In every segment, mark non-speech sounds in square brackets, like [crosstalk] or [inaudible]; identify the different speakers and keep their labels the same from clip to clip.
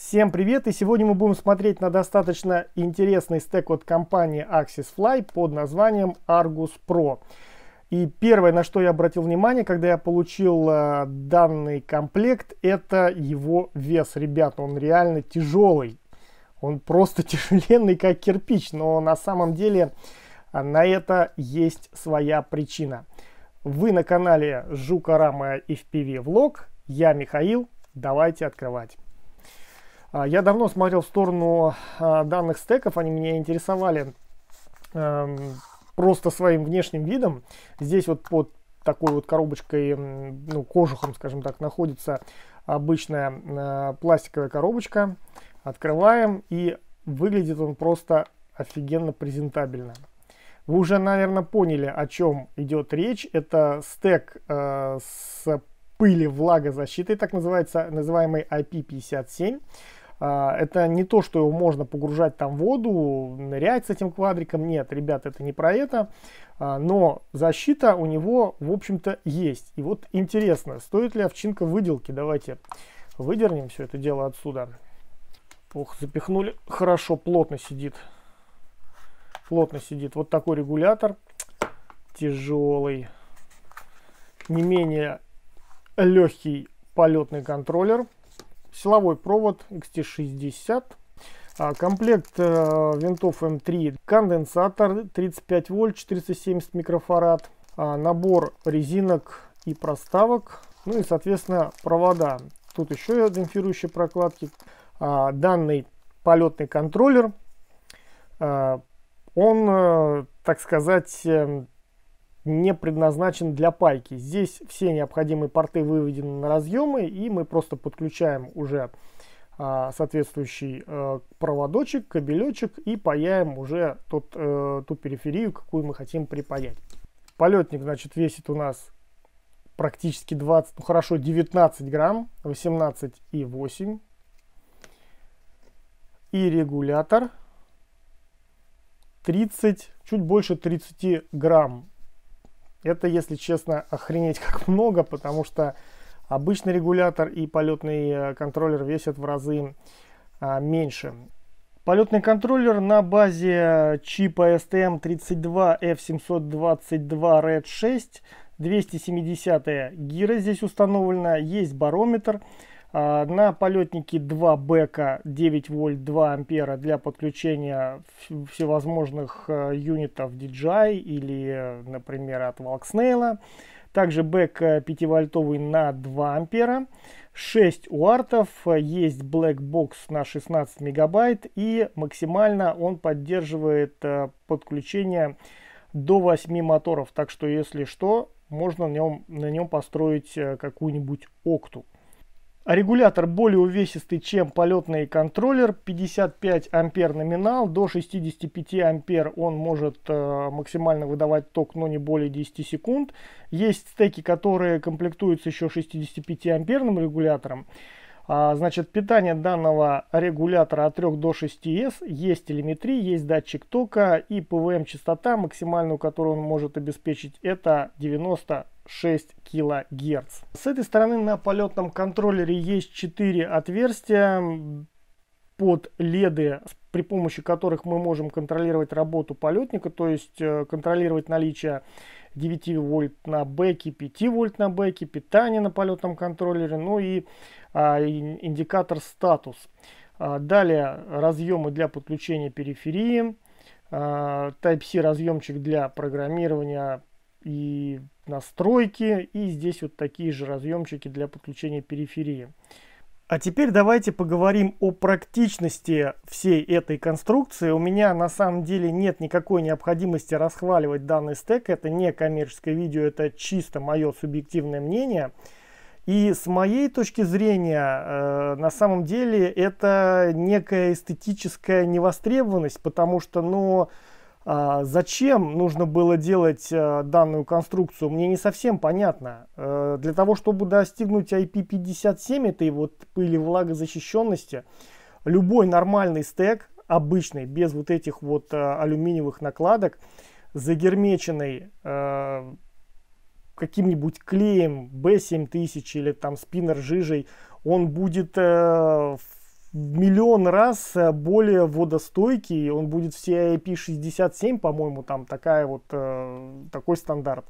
Speaker 1: Всем привет! И сегодня мы будем смотреть на достаточно интересный стек от компании Axis Fly под названием Argus Pro. И первое, на что я обратил внимание, когда я получил э, данный комплект, это его вес. Ребята, он реально тяжелый. Он просто [laughs] тяжеленный, как кирпич. Но на самом деле э, на это есть своя причина. Вы на канале Жукарама FPV Влог. Я Михаил. Давайте открывать. А, я давно смотрел в сторону а, данных стеков, они меня интересовали эм, просто своим внешним видом. Здесь вот под такой вот коробочкой, ну, кожухом, скажем так, находится обычная а, пластиковая коробочка. Открываем, и выглядит он просто офигенно презентабельно. Вы уже, наверное, поняли, о чем идет речь. Это стек э, с пыли влагозащитой, так называется, называемый IP57. А, это не то, что его можно погружать там в воду, нырять с этим квадриком. Нет, ребят, это не про это. А, но защита у него, в общем-то, есть. И вот интересно, стоит ли овчинка выделки? Давайте выдернем все это дело отсюда. Ох, запихнули. Хорошо, плотно сидит. Плотно сидит. Вот такой регулятор. Тяжелый. Не менее легкий полетный контроллер силовой провод XT60, а, комплект э, винтов М3, конденсатор 35 вольт, 470 микрофарад, а, набор резинок и проставок, ну и, соответственно, провода. Тут еще и демпфирующие прокладки. А, данный полетный контроллер, э, он, э, так сказать, эм, не предназначен для пайки. Здесь все необходимые порты выведены на разъемы, и мы просто подключаем уже а, соответствующий э, проводочек, кабелечек и паяем уже тот, э, ту периферию, какую мы хотим припаять. Полетник, значит, весит у нас практически 20, ну хорошо, 19 грамм, 18 и 8. И регулятор 30, чуть больше 30 грамм. Это, если честно, охренеть как [laughs] много, потому что обычный регулятор и полетный э, контроллер весят в разы а, меньше. Полетный контроллер на базе э, чипа STM32F722 Red 6, 270 гира здесь установлена, есть барометр, а, на полетнике два бэка 9 вольт 2 ампера для подключения всевозможных э, юнитов DJI или, например, от Walksnail. Также бэк 5 э, вольтовый на 2 ампера. 6 уартов, э, есть Black Box на 16 мегабайт и максимально он поддерживает подключение до 8 моторов. Так что если что, можно на нем, на нем построить какую-нибудь окту. А регулятор более увесистый, чем полетный контроллер. 55 ампер номинал, до 65 ампер он может э, максимально выдавать ток, но не более 10 секунд. Есть стеки, которые комплектуются еще 65 амперным регулятором. А, значит, питание данного регулятора от 3 до 6С, есть телеметрия, есть датчик тока и ПВМ эм частота, максимальную, которую он может обеспечить, это 90 6 кГц. С этой стороны на полетном контроллере есть 4 отверстия под леды, при помощи которых мы можем контролировать работу полетника, то есть э, контролировать наличие 9 вольт на бэке, 5 вольт на бэке, питание на полетном контроллере, ну и а, индикатор статус. А, далее разъемы для подключения периферии, а, Type-C разъемчик для программирования и настройки и здесь вот такие же разъемчики для подключения периферии. А теперь давайте поговорим о практичности всей этой конструкции. У меня на самом деле нет никакой необходимости расхваливать данный стек. Это не коммерческое видео, это чисто мое субъективное мнение. И с моей точки зрения, э, на самом деле это некая эстетическая невостребованность, потому что, ну, а, зачем нужно было делать э, данную конструкцию, мне не совсем понятно. Э, для того, чтобы достигнуть IP57 этой вот пыли влагозащищенности, любой нормальный стек, обычный, без вот этих вот э, алюминиевых накладок, загермеченный каким-нибудь клеем B7000 или там спиннер жижей, он будет в миллион раз э, более водостойкий, он будет все ip 67 по-моему, там такая вот, э, такой стандарт.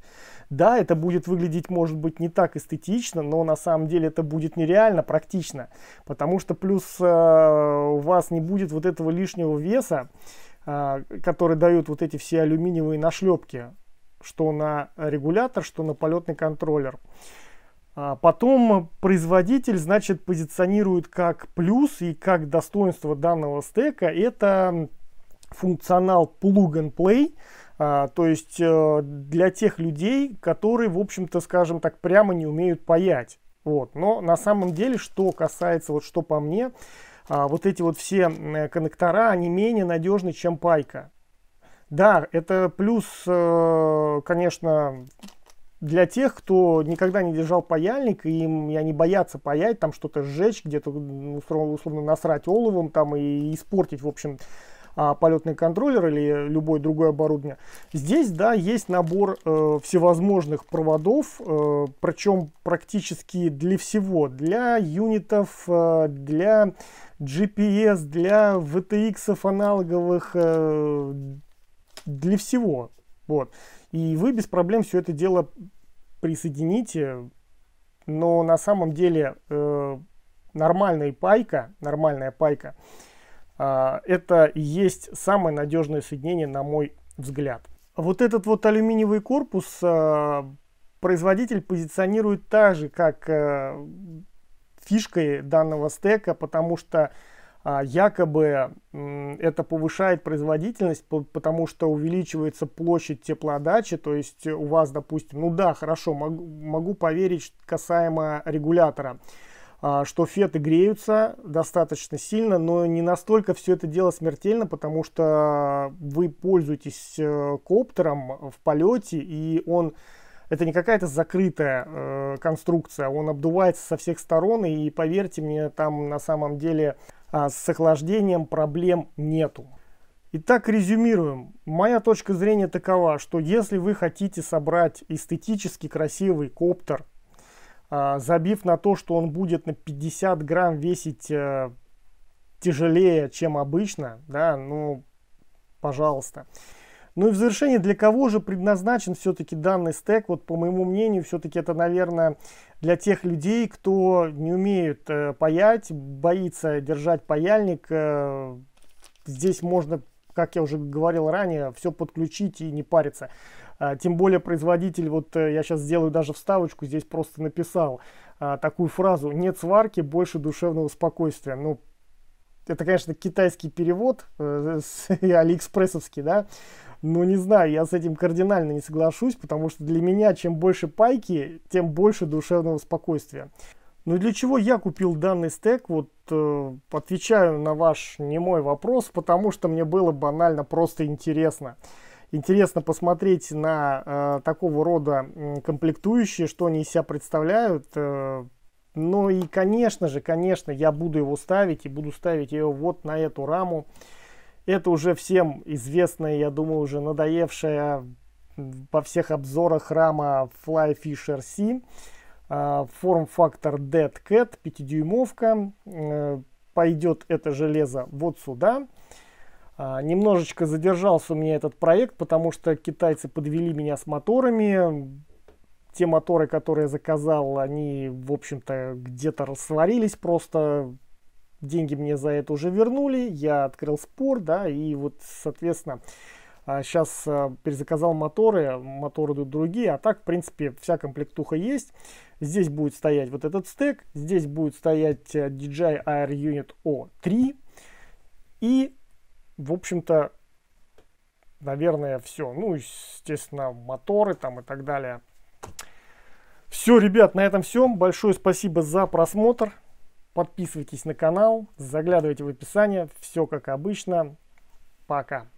Speaker 1: Да, это будет выглядеть, может быть, не так эстетично, но на самом деле это будет нереально практично, потому что плюс э, у вас не будет вот этого лишнего веса, э, который дают вот эти все алюминиевые нашлепки, что на регулятор, что на полетный контроллер. А потом производитель, значит, позиционирует как плюс и как достоинство данного стека это функционал plug and play, а, то есть э, для тех людей, которые, в общем-то, скажем так, прямо не умеют паять. Вот. Но на самом деле, что касается, вот что по мне, а, вот эти вот все э, коннектора, они менее надежны, чем пайка. Да, это плюс, э, конечно, для тех, кто никогда не держал паяльник, и им и они боятся паять, там что-то сжечь, где-то условно насрать оловом там и испортить, в общем, а, полетный контроллер или любое другое оборудование. Здесь, да, есть набор э, всевозможных проводов, э, причем практически для всего, для юнитов, э, для GPS, для VTX аналоговых, э, для всего. Вот. И вы без проблем все это дело присоедините, но на самом деле э, нормальная пайка, нормальная пайка, э, это и есть самое надежное соединение, на мой взгляд. Вот этот вот алюминиевый корпус э, производитель позиционирует так же, как э, фишкой данного стека, потому что а, якобы это повышает производительность, потому что увеличивается площадь теплоотдачи, то есть у вас, допустим, ну да, хорошо, могу, могу поверить касаемо регулятора, а, что феты греются достаточно сильно, но не настолько все это дело смертельно, потому что вы пользуетесь э, коптером в полете, и он это не какая-то закрытая э, конструкция, он обдувается со всех сторон, и поверьте мне, там на самом деле а, с охлаждением проблем нету. Итак, резюмируем. Моя точка зрения такова, что если вы хотите собрать эстетически красивый коптер, а, забив на то, что он будет на 50 грамм весить э, тяжелее, чем обычно, да, ну, пожалуйста. Ну и в завершение, для кого же предназначен все-таки данный стек? Вот по моему мнению, все-таки это, наверное, для тех людей, кто не умеет э, паять, боится держать паяльник. Э, здесь можно, как я уже говорил ранее, все подключить и не париться. А, тем более производитель, вот э, я сейчас сделаю даже вставочку, здесь просто написал а, такую фразу «нет сварки, больше душевного спокойствия». Ну, это, конечно, китайский перевод, э, [laughs] алиэкспрессовский, да, ну, не знаю, я с этим кардинально не соглашусь, потому что для меня чем больше пайки, тем больше душевного спокойствия. Ну и для чего я купил данный стек? Вот э, отвечаю на ваш немой вопрос, потому что мне было банально просто интересно. Интересно посмотреть на э, такого рода комплектующие, что они из себя представляют. Э, ну и конечно же, конечно, я буду его ставить и буду ставить его вот на эту раму это уже всем известная, я думаю, уже надоевшая во всех обзорах рама Flyfisher C. А, Форм-фактор Dead Cat, 5-дюймовка. Пойдет это железо вот сюда. А, немножечко задержался у меня этот проект, потому что китайцы подвели меня с моторами. Те моторы, которые я заказал, они, в общем-то, где-то растворились просто деньги мне за это уже вернули, я открыл спор, да, и вот, соответственно, сейчас а, а, перезаказал моторы, моторы идут другие, а так, в принципе, вся комплектуха есть. Здесь будет стоять вот этот стек, здесь будет стоять DJI э, Air Unit O3, и, в общем-то, наверное, все. Ну, естественно, моторы там и так далее. Все, ребят, на этом все. Большое спасибо за просмотр. Подписывайтесь на канал, заглядывайте в описание. Все как обычно. Пока.